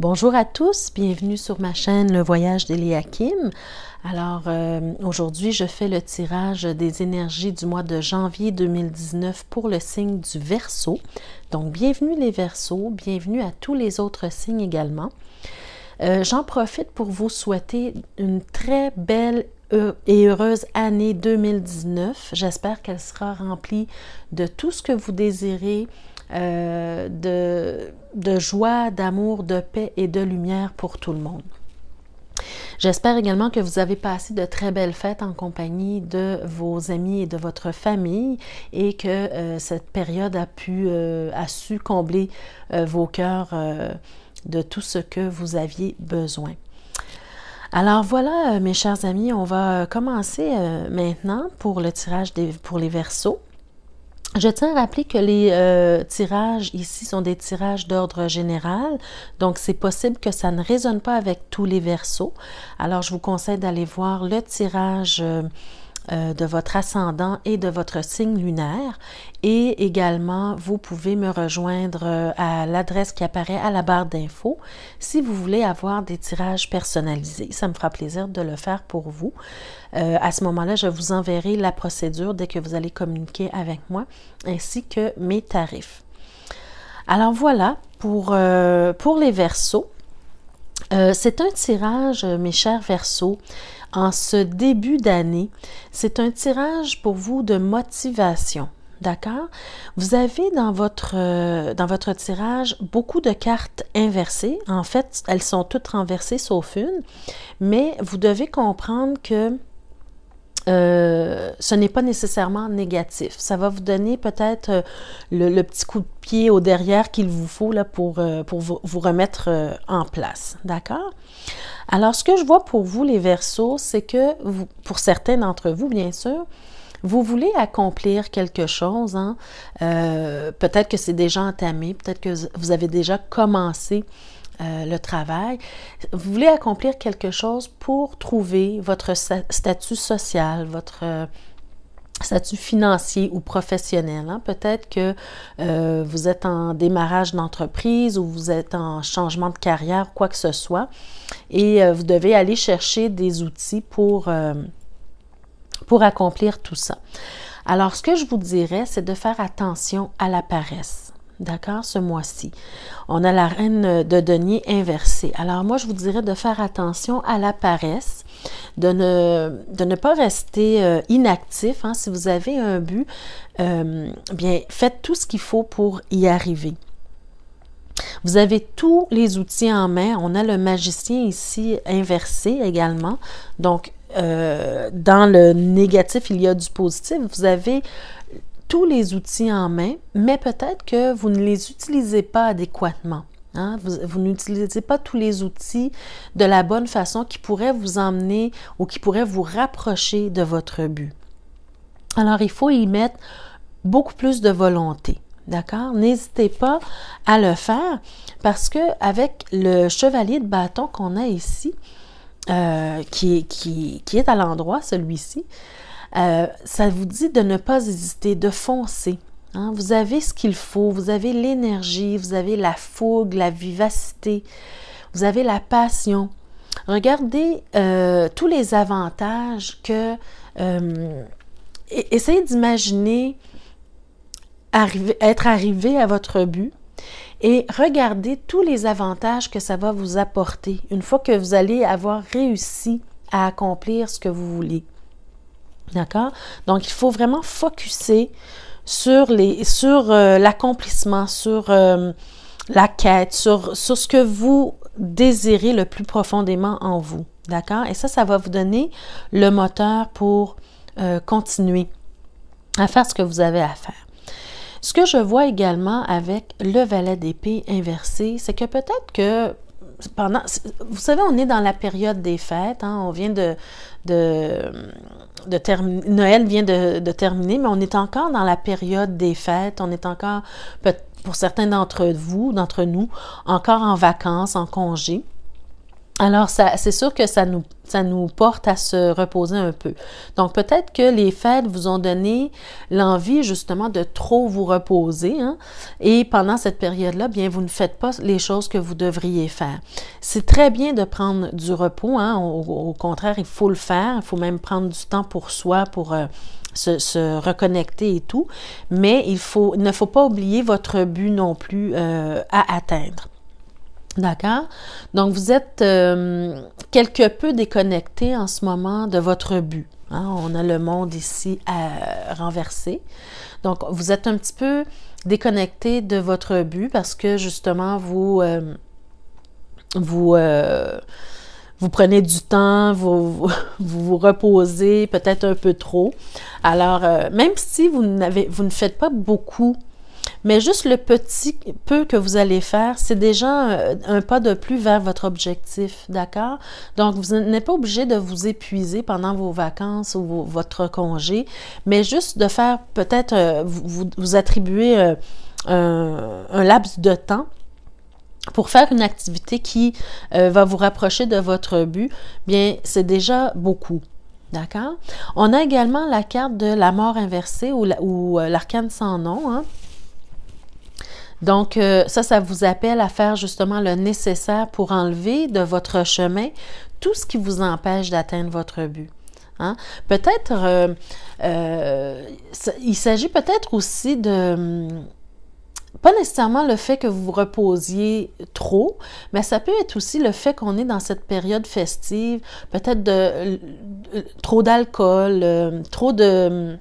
Bonjour à tous, bienvenue sur ma chaîne Le Voyage d'Eliakim. Alors euh, aujourd'hui, je fais le tirage des énergies du mois de janvier 2019 pour le signe du Verseau. Donc bienvenue les Verseaux, bienvenue à tous les autres signes également. Euh, j'en profite pour vous souhaiter une très belle euh, et heureuse année 2019. J'espère qu'elle sera remplie de tout ce que vous désirez, euh, de, joie, d'amour, de paix et de lumière pour tout le monde. J'espère également que vous avez passé de très belles fêtes en compagnie de vos amis et de votre famille et que euh, cette période a pu, euh, a su combler vos cœurs de tout ce que vous aviez besoin. Alors voilà, mes chers amis, on va commencer maintenant pour le tirage des, pour les versos. Je tiens à rappeler que les euh, tirages ici sont des tirages d'ordre général, donc c'est possible que ça ne résonne pas avec tous les versos. Alors je vous conseille d'aller voir le tirage. Euh, euh, de votre ascendant et de votre signe lunaire. Et également, vous pouvez me rejoindre euh, à l'adresse qui apparaît à la barre d'infos si vous voulez avoir des tirages personnalisés. Ça me fera plaisir de le faire pour vous. Euh, à ce moment-là, je vous enverrai la procédure dès que vous allez communiquer avec moi, ainsi que mes tarifs. Alors voilà pour, les versos. c'est un tirage, mes chers versos, en ce début d'année, c'est un tirage pour vous de motivation. D'accord? Vous avez dans votre, euh, dans votre tirage beaucoup de cartes inversées. En fait, elles sont toutes renversées sauf une, mais vous devez comprendre que euh, ce n'est pas nécessairement négatif. Ça va vous donner peut-être euh, le, petit coup de pied au derrière qu'il vous faut là, pour, pour vous, vous remettre en place. D'accord? Alors, ce que je vois pour vous, les versos, c'est que pour certains d'entre vous, bien sûr, vous voulez accomplir quelque chose, hein? Euh, peut-être que c'est déjà entamé, peut-être que vous avez déjà commencé euh, le travail, vous voulez accomplir quelque chose pour trouver votre statut social, votre euh, statut financier ou professionnel. Hein. Peut-être que euh, vous êtes en démarrage d'entreprise ou vous êtes en changement de carrière, quoi que ce soit, et euh, vous devez aller chercher des outils pour, euh, pour accomplir tout ça. Alors, ce que je vous dirais, c'est de faire attention à la paresse. D'accord, ce mois-ci. On a la reine de denier inversée. Alors moi, je vous dirais de faire attention à la paresse de ne, pas rester euh, inactif. Hein, si vous avez un but, euh, bien, faites tout ce qu'il faut pour y arriver. Vous avez tous les outils en main. On a le magicien ici inversé également. Donc, euh, dans le négatif, il y a du positif. Vous avez tous les outils en main, mais peut-être que vous ne les utilisez pas adéquatement. Hein? Vous, n'utilisez pas tous les outils de la bonne façon qui pourraient vous emmener ou qui pourraient vous rapprocher de votre but. Alors, il faut y mettre beaucoup plus de volonté. D'accord? N'hésitez pas à le faire parce que avec le chevalier de bâton qu'on a ici, euh, qui, qui, qui, est à l'endroit, celui-ci, euh, ça vous dit de ne pas hésiter, de foncer, Hein. vous avez ce qu'il faut, vous avez l'énergie, vous avez la fougue, la vivacité, vous avez la passion. Regardez euh, tous les avantages que... Euh, e-, essayez d'imaginer être arrivé à votre but et regardez tous les avantages que ça va vous apporter une fois que vous allez avoir réussi à accomplir ce que vous voulez. D'accord? Donc, il faut vraiment focuser sur les sur euh, l'accomplissement, sur euh, la quête, sur, sur ce que vous désirez le plus profondément en vous. D'accord? Et ça, ça va vous donner le moteur pour euh, continuer à faire ce que vous avez à faire. Ce que je vois également avec le valet d'épée inversé, c'est que peut-être que pendant. Vous savez, on est dans la période des fêtes, hein, on vient de Noël vient de, de, terminer, mais on est encore dans la période des fêtes. On est encore, pour certains d'entre vous, d'entre nous, encore en vacances, en congé. Alors, c'est sûr que ça nous, porte à se reposer un peu. Donc, peut-être que les fêtes vous ont donné l'envie justement de trop vous reposer. Hein? Et pendant cette période-là, bien, vous ne faites pas les choses que vous devriez faire. C'est très bien de prendre du repos. Hein. Au, contraire, il faut le faire. Il faut même prendre du temps pour soi, pour... Euh, se, reconnecter et tout, mais il faut, ne faut pas oublier votre but non plus euh, à atteindre. D'accord? Donc, vous êtes euh, quelque peu déconnecté en ce moment de votre but. Hein? On a le monde ici à renverser. Donc, vous êtes un petit peu déconnecté de votre but parce que justement, vous... Euh, vous euh, vous prenez du temps, vous vous, reposez peut-être un peu trop. Alors, même si vous, n'avez, vous ne faites pas beaucoup mais juste le petit peu que vous allez faire, c'est déjà euh, un, pas de plus vers votre objectif, d'accord? Donc, vous n'êtes pas obligé de vous épuiser pendant vos vacances ou votre congé, mais juste de faire peut-être, euh, vous, attribuer euh, un, laps de temps pour faire une activité qui va vous rapprocher de votre but, bien, c'est déjà beaucoup. D'accord? On a également la carte de la mort inversée ou l'arcane sans nom. Hein? Donc, euh, ça, ça vous appelle à faire justement le nécessaire pour enlever de votre chemin tout ce qui vous empêche d'atteindre votre but. Hein? Peut-être, euh, euh, il s'agit peut-être aussi de hum, pas nécessairement le fait que vous reposiez trop, mais ça peut être aussi le fait qu'on est dans cette période festive, peut-être de, trop d'alcool, trop de hum,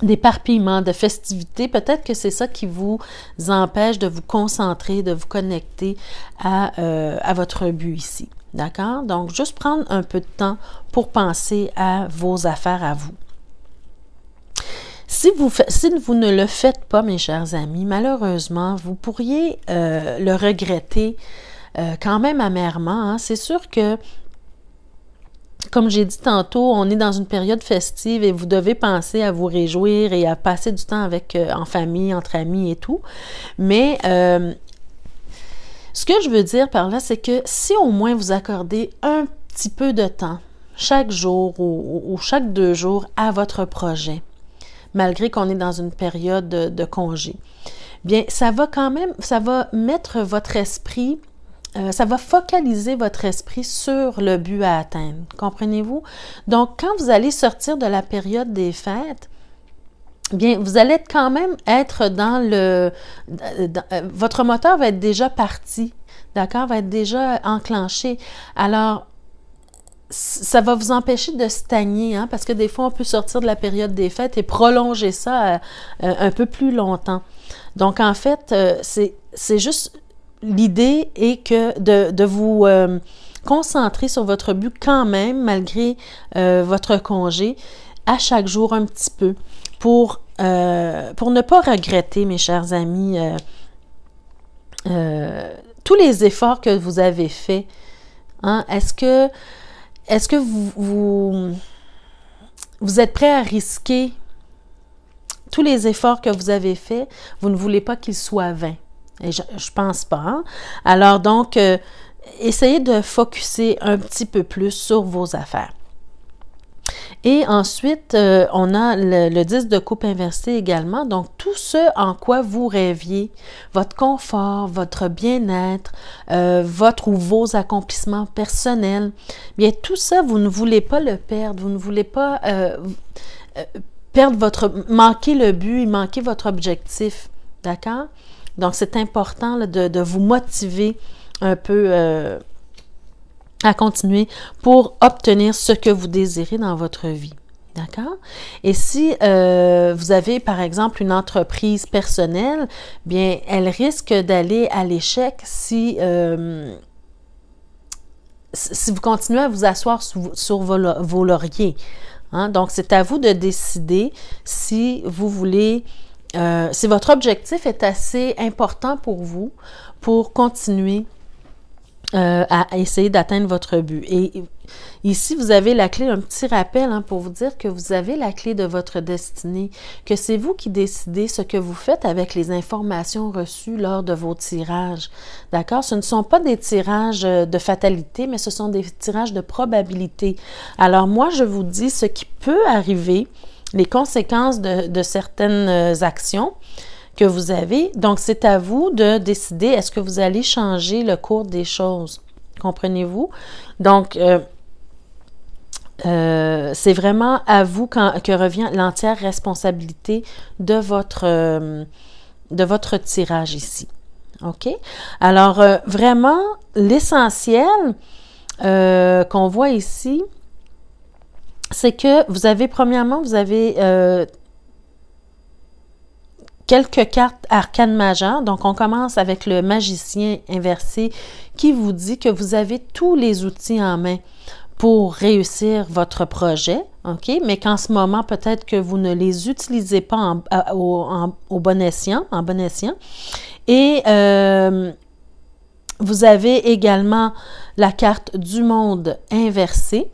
d'éparpillement, de festivité. Peut-être que c'est ça qui vous empêche de vous concentrer, de vous connecter à, euh, à votre but ici. D'accord? Donc, juste prendre un peu de temps pour penser à vos affaires à vous. Si vous, si vous ne le faites pas, mes chers amis, malheureusement, vous pourriez euh, le regretter euh, quand même amèrement. Hein. C'est sûr que comme j'ai dit tantôt, on est dans une période festive et vous devez penser à vous réjouir et à passer du temps avec euh, en famille, entre amis et tout. Mais euh, ce que je veux dire par là, c'est que si au moins vous accordez un petit peu de temps chaque jour ou, chaque deux jours à votre projet, malgré qu'on est dans une période de, de, congé, bien ça va quand même, ça va mettre votre esprit euh, ça va focaliser votre esprit sur le but à atteindre. Comprenez-vous? Donc, quand vous allez sortir de la période des fêtes, bien, vous allez quand même être dans le... Euh, votre moteur va être déjà parti, d'accord? Va être déjà enclenché. Alors, ça va vous empêcher de stagner, hein, parce que des fois, on peut sortir de la période des fêtes et prolonger ça euh, un peu plus longtemps. Donc, en fait, c'est juste l'idée est que de, vous euh, concentrer sur votre but quand même, malgré euh, votre congé, à chaque jour un petit peu, pour, euh, pour ne pas regretter, mes chers amis, tous les efforts que vous avez faits. Hein. Est-ce que, est que vous, vous, êtes prêt à risquer tous les efforts que vous avez faits? Vous ne voulez pas qu'ils soient vains je, ne pense pas. Hein. Alors donc, euh, essayez de focuser un petit peu plus sur vos affaires. Et ensuite, euh, on a le, le, 10 de coupe inversée également. Donc, tout ce en quoi vous rêviez, votre confort, votre bien-être, euh, votre ou vos accomplissements personnels, bien, tout ça, vous ne voulez pas le perdre, vous ne voulez pas perdre votre, manquer le but manquer votre objectif. D'accord? Donc, c'est important de, vous motiver un peu euh, à continuer pour obtenir ce que vous désirez dans votre vie. D'accord? Et si euh, vous avez, par exemple, une entreprise personnelle, bien, elle risque d'aller à l'échec si, euh, vous continuez à vous asseoir sur, vos, lauriers. Hein? Donc, c'est à vous de décider si vous voulez euh, si votre objectif est assez important pour vous pour continuer euh, à essayer d'atteindre votre but. Et ici, vous avez la clé, un petit rappel hein, pour vous dire que vous avez la clé de votre destinée, que c'est vous qui décidez ce que vous faites avec les informations reçues lors de vos tirages. D'accord? Ce ne sont pas des tirages euh, de fatalité, mais ce sont des tirages de probabilité. Alors moi, je vous dis ce qui peut arriver les conséquences de, certaines euh, actions que vous avez. Donc, c'est à vous de décider est-ce que vous allez changer le cours des choses. Comprenez-vous? Donc, euh, euh, c'est vraiment à vous que revient l'entière responsabilité de votre, de votre tirage ici. OK? Alors, vraiment, l'essentiel qu'on voit ici, c'est que vous avez, premièrement, vous avez euh, quelques cartes arcane majeures. Donc, on commence avec le magicien inversé qui vous dit que vous avez tous les outils en main pour réussir votre projet, OK? Mais qu'en ce moment, peut-être que vous ne les utilisez pas en, au, bon escient, en bon escient. Et euh, vous avez également la carte du monde inversée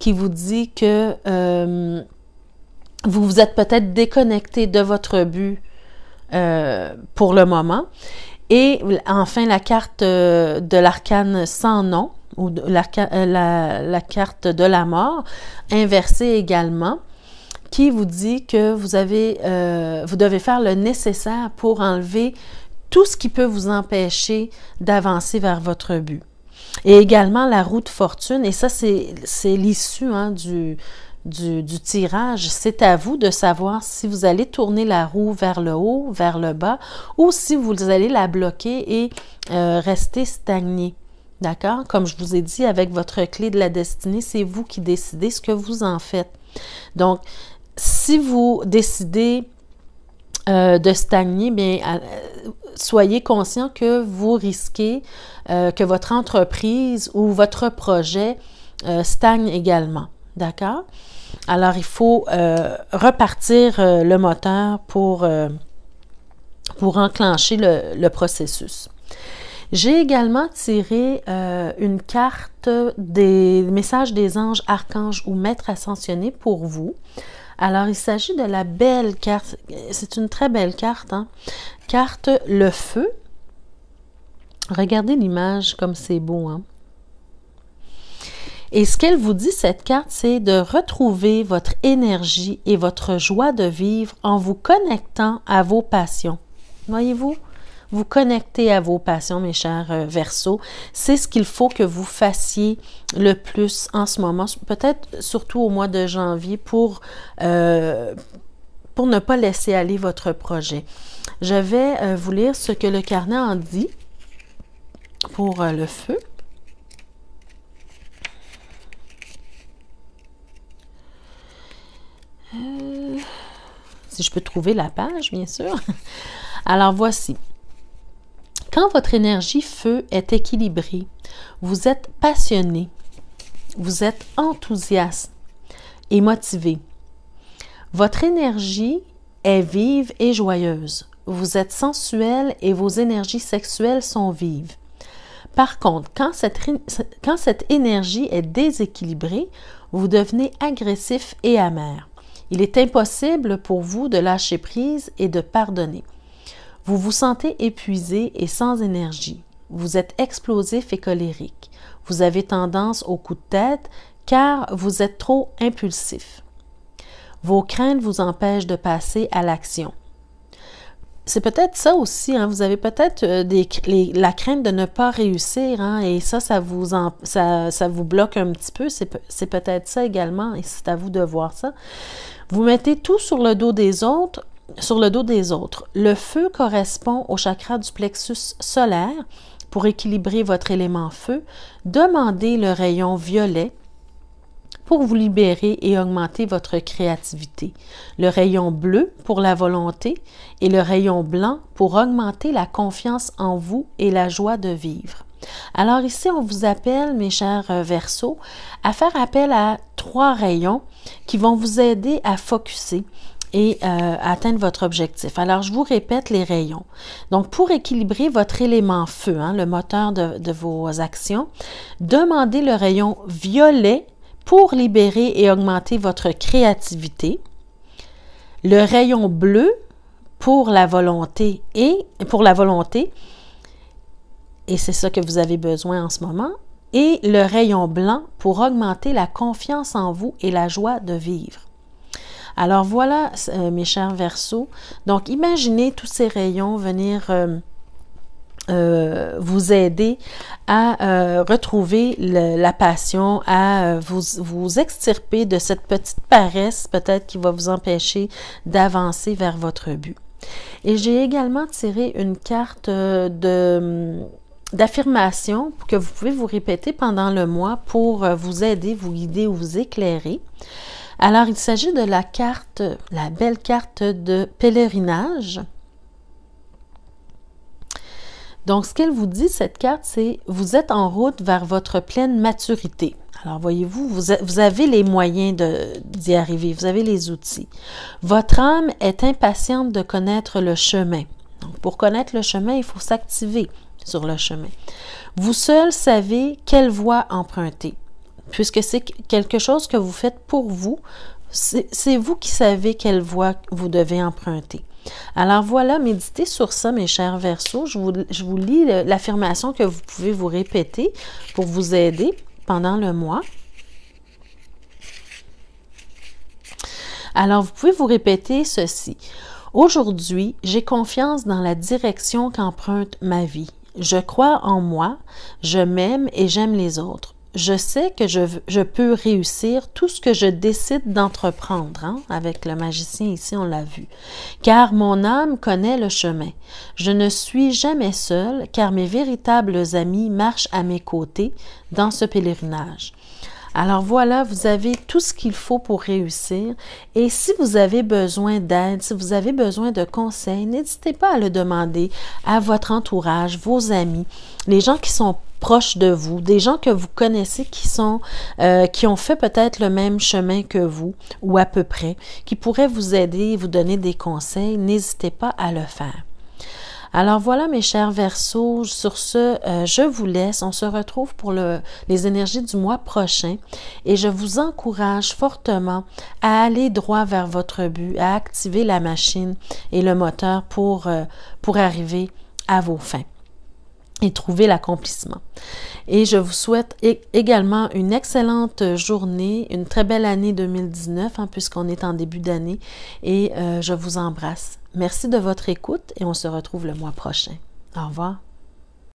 qui vous dit que euh, vous vous êtes peut-être déconnecté de votre but euh, pour le moment. Et enfin, la carte euh, de l'arcane sans nom, ou la, carte de la mort, inversée également, qui vous dit que vous, avez, vous devez faire le nécessaire pour enlever tout ce qui peut vous empêcher d'avancer vers votre but. Et également la roue de fortune, et ça, c'est l'issue hein, du, du, tirage, c'est à vous de savoir si vous allez tourner la roue vers le haut, vers le bas, ou si vous allez la bloquer et euh, rester stagné. D'accord? Comme je vous ai dit, avec votre clé de la destinée, c'est vous qui décidez ce que vous en faites. Donc, si vous décidez euh, de stagner, bien, soyez conscient que vous risquez euh, que votre entreprise ou votre projet euh, stagne également. D'accord? Alors, il faut euh, repartir le moteur pour, pour enclencher le, le processus. J'ai également tiré une carte des messages des anges, archanges ou maîtres ascensionnés pour vous. Alors, il s'agit de la belle carte, c'est une très belle carte, hein? carte le feu. Regardez l'image comme c'est beau. Hein? Et ce qu'elle vous dit, cette carte, c'est de retrouver votre énergie et votre joie de vivre en vous connectant à vos passions. Voyez-vous? vous connecter à vos passions, mes chers Verseaux. versos. C'est ce qu'il faut que vous fassiez le plus en ce moment, peut-être surtout au mois de janvier pour, euh, pour ne pas laisser aller votre projet. Je vais euh, vous lire ce que le carnet en dit pour euh, le feu. si je peux trouver la page, bien sûr. Alors voici. Quand votre énergie feu est équilibrée, vous êtes passionné, vous êtes enthousiaste et motivé. Votre énergie est vive et joyeuse. Vous êtes sensuel et vos énergies sexuelles sont vives. Par contre, quand cette, quand cette énergie est déséquilibrée, vous devenez agressif et amer. Il est impossible pour vous de lâcher prise et de pardonner. Vous vous sentez épuisé et sans énergie. Vous êtes explosif et colérique. Vous avez tendance au coup de tête car vous êtes trop impulsif. Vos craintes vous empêchent de passer à l'action. C'est peut-être ça aussi, hein. vous avez peut-être euh, la crainte de ne pas réussir, hein, et ça, ça vous, en, ça, ça vous bloque un petit peu, c'est peut-être ça également, et c'est à vous de voir ça. Vous mettez tout sur le dos des autres sur le dos des autres. Le feu correspond au chakra du plexus solaire. Pour équilibrer votre élément feu, demandez le rayon violet pour vous libérer et augmenter votre créativité, le rayon bleu pour la volonté et le rayon blanc pour augmenter la confiance en vous et la joie de vivre. Alors ici, on vous appelle, mes chers euh, Verseaux, à faire appel à trois rayons qui vont vous aider à focusser et euh, atteindre votre objectif. Alors, je vous répète les rayons. Donc, pour équilibrer votre élément feu, hein, le moteur de, de vos actions, demandez le rayon violet pour libérer et augmenter votre créativité, le rayon bleu pour la volonté et pour la volonté, et c'est ça que vous avez besoin en ce moment, et le rayon blanc pour augmenter la confiance en vous et la joie de vivre. Alors voilà, euh, mes chers versos. Donc imaginez tous ces rayons venir... Euh, euh, vous aider à retrouver la passion, à vous, extirper de cette petite paresse peut-être qui va vous empêcher d'avancer vers votre but. Et j'ai également tiré une carte de mm, d'affirmation que vous pouvez vous répéter pendant le mois pour vous aider, vous guider ou vous éclairer. Alors, il s'agit de la carte, la belle carte de pèlerinage. Donc, ce qu'elle vous dit, cette carte, c'est vous êtes en route vers votre pleine maturité. Alors, voyez-vous, vous, avez les moyens d'y arriver, vous avez les outils. Votre âme est impatiente de connaître le chemin. Donc, pour connaître le chemin, il faut s'activer sur le chemin. Vous seul savez quelle voie emprunter puisque c'est quelque chose que vous faites pour vous, c'est vous qui savez quelle voie vous devez emprunter. Alors voilà, méditez sur ça, mes chers versos. Je vous, je vous lis l'affirmation que vous pouvez vous répéter pour vous aider pendant le mois. Alors vous pouvez vous répéter ceci. Aujourd'hui, j'ai confiance dans la direction qu'emprunte ma vie. Je crois en moi, je m'aime et j'aime les autres je sais que je, je, peux réussir tout ce que je décide d'entreprendre. Hein, avec le magicien ici, on l'a vu. Car mon âme connaît le chemin. Je ne suis jamais seule, car mes véritables amis marchent à mes côtés dans ce pèlerinage. Alors voilà, vous avez tout ce qu'il faut pour réussir. Et si vous avez besoin d'aide, si vous avez besoin de conseils, n'hésitez pas à le demander à votre entourage, vos amis, les gens qui sont proches de vous, des gens que vous connaissez qui sont, euh, qui ont fait peut-être le même chemin que vous ou à peu près, qui pourraient vous aider, et vous donner des conseils, n'hésitez pas à le faire. Alors voilà mes chers versos, sur ce, euh, je vous laisse. On se retrouve pour les énergies du mois prochain et je vous encourage fortement à aller droit vers votre but, à activer la machine et le moteur pour, euh, pour arriver à vos fins et trouver l'accomplissement. Et je vous souhaite également une excellente journée, une très belle année 2019, hein, puisqu'on est en début d'année, et euh, je vous embrasse. Merci de votre écoute et on se retrouve le mois prochain. Au revoir.